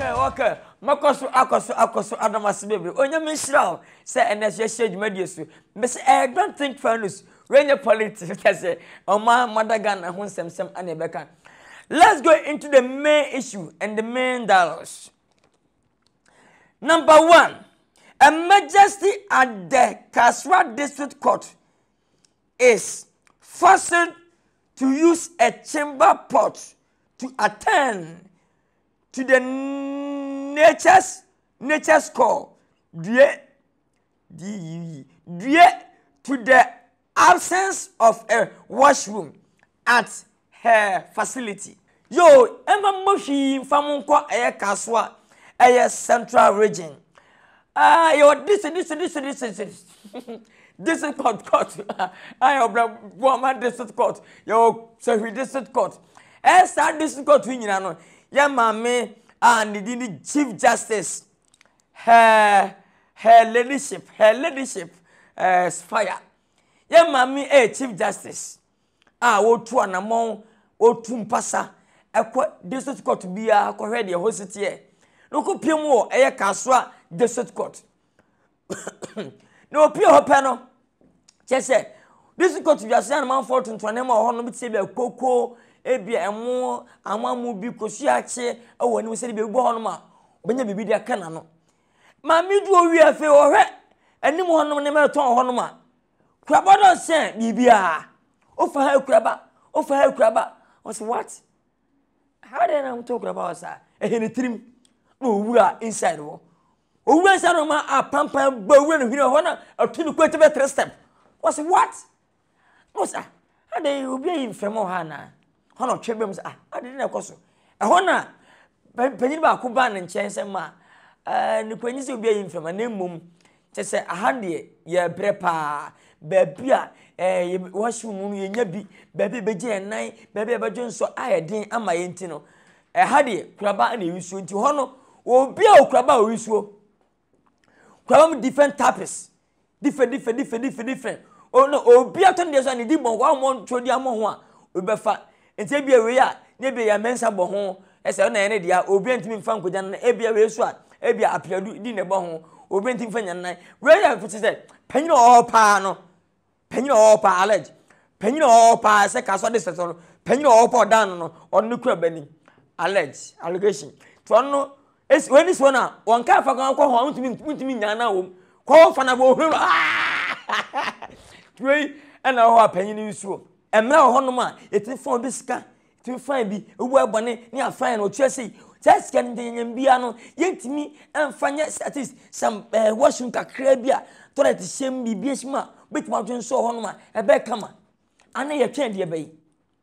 okay okay makɔ so akɔ so akɔ so adamase bebree onyame nhyira o sɛ ɛnɛ so yɛhyɛ dwumadie so mbɛsɛ eh, ɛɛ don't think fairness wɛnyɛ politics kɛsɛ ɔma mada ghana ho nsɛmsɛm ana ɛbɛka let's go into the main issue and the main dialogues number one a Majesty at the kasra district court is forced to use a chamber pot to attend to the nature's nature's call. Due, due, to the absence of a washroom at her facility. Yo, Emma Moshi Famunko Air Kaswa, Air Central Region. Ah, yo, this is this is this is this is district court court. I am woman district court. Yo, so eh, we district court. Ẹ sáà district court yìí nyina no yɛ maame a ne din de chief justice her her leadership her leadership uh, fire yɛ maame ɛyɛ eh, chief justice a ah, wotu anamɔn wotu mpasa ɛkɔ district court biara kɔhwɛ deɛ ɛhɔ si teɛ n'okɔ pie mu wɔ ɛyɛ kasoa district court na opie hɔ pɛ no kyɛ sɛ district court wiase anamanfoɔ tuntum anam a ɔhɔ no bi tie bi ɛkoko ebi ɛmo amamu bi kosi akye ɛwɔ anim sɛ ebi bɔ hɔnom a ɔbɛnya biribi de aka n'ano maame du owi afe ɔhwɛ anim hɔnom ne mɛtɔn hɔnom a kuraba dɔ nsɛn biribiara ofa ha kuraba ofa ha kuraba ɔsɛ what how did na mutɔ kuraba wɔ saa ɛhɛ ne tirim na owura inside wɔ owura inside wɔ ma apampan ba owura ne hwene hɔ na ɛtu ne kɔɛ tɛ bɛ three step ɔsɛ what ɔsɛ adi obi ayi nfɛmɔ ha naa hɔ na ɔtwe bɛm sɛ ah adi na ɛkɔ so ɛhɔ na panyin baako baa ne nkyɛn sɛ ma ɛɛ eh, ne panyin sɛ obi ayi mframa ne mmom kyɛ sɛ aha deɛ yɛbrɛ paa baabi a ɛɛ eh, yɛ mu no yɛnya bi baabi a yɛbɛgye yɛn nan baabi a yɛbɛgye nsɔ a yɛ den ama yɛn ti no ɛha deɛ kuraba na eyi suo nti hɔ no obi a okuraba a oyi suo kuraba mu different tapis different different different different different obi atɔ ne deɛ so ne di bɔn wɔn a wɔn ntɔ di ama ho a obi bɛfa nti ebi ewe a ne ebi ya mmensa bɔ ho ɛsɛ ɔna yɛ ne deɛ obi ntumi nfa nkogya nana ebi ewe so a ebi apiadu di ne bɔ ho obi ntumi nfa nyanana wei yɛ mfiti sɛ panyin a ɔwɔ paa no panyin a alɛj panyin a sɛ kaso de sɛsɛ no panyin a ɔwɔ paa ɔdan no no ɔno ne kura bɛni alɛj allegation to ɔno esi wei ni si wɔn a wɔn kaa fa kɔn akɔ hɔn a ntumi ntumi nyanana wɔm kɔɔ fana bɔ ohun ɛna ɔwɔ a panyin nsuo. mmerɛ wɔ hɔnom a yɛtumi fa bi sika yɛtumi fa bi ewu ɛbɔne ne afa yɛn no ɔkyerɛ sɛ saa sika no ntɛnyɛnyɛm bia no yɛntumi mfa nyɛ satis sam ɛɛ eh, washroom kakra bi a toilet hyɛm bi bi ehyim a bɛtumi ato nso wɔ hɔnom a ɛbɛyɛ kama ana yɛtwɛn deɛ bɛyi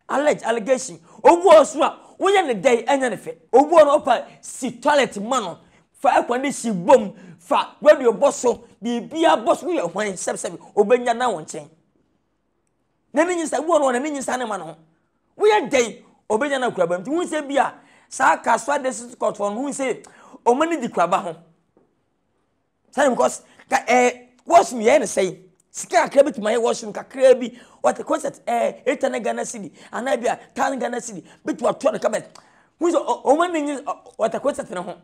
allege allegation owu wɔ so a wonyɛ ne dɛ ɛnyɛ ne fɛ owu wɔ ɔpa si toilet ma no fa ɛkwan de si bom fa radio bɔ so biribiara bɔ so woyɛ hwan sɛbsɛb obɛnya na wɔn nkyɛn n'ani nyinsa wuo no n'ani nyinsa ne ma ne ho woyɛ dɛn obenya na kuraba nti wunsɛ bi a saa kasoa district court fɔ no wunsɛ ɔmo ne di kuraba ho sani because ka ɛɛ eh, washroom yɛ ne sɛn sika kakra bi tuma yɛ washroom kakra bi wɔte concert ɛɛ eight hundred ghana cedi anaa bi a thousand ghana cedi bi tuma two hundred kabɛt wunsɛ ɔmo ne nyi wɔte concert ne ho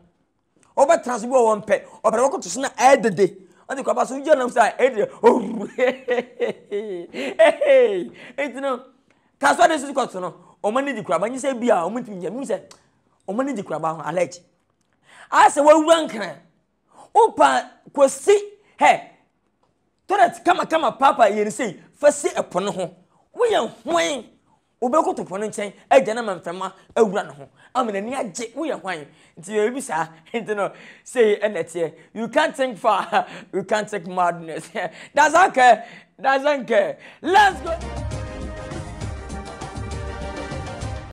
ɔbɛ transfer bi wɔ wɔn pɛ ɔbɛrɛ wɔkɔtɔ so na ɛɛ ɔte kwaba so wogya nam sɛ ɛdeɛ ɔwu ɛnti no kasoa de sisi kɔto no ɔma ne di kuraba nye sɛ bi a ɔmo ntumi gya mu sɛ ɔma ne di kuraba ho alɛgye asɛ wawura nkran wopa kɔsi hɛ toilet kamakama paapa yɛn sɛ fasi ɛpo no ho woyɛ wobɛkoto po no nkyɛn agya no ma awura ne ho ama n'ani agye woyɛ hwan nti ɛbi saa nti no sei ɛna you can't think far you can't take madness that's okay that's okay let's go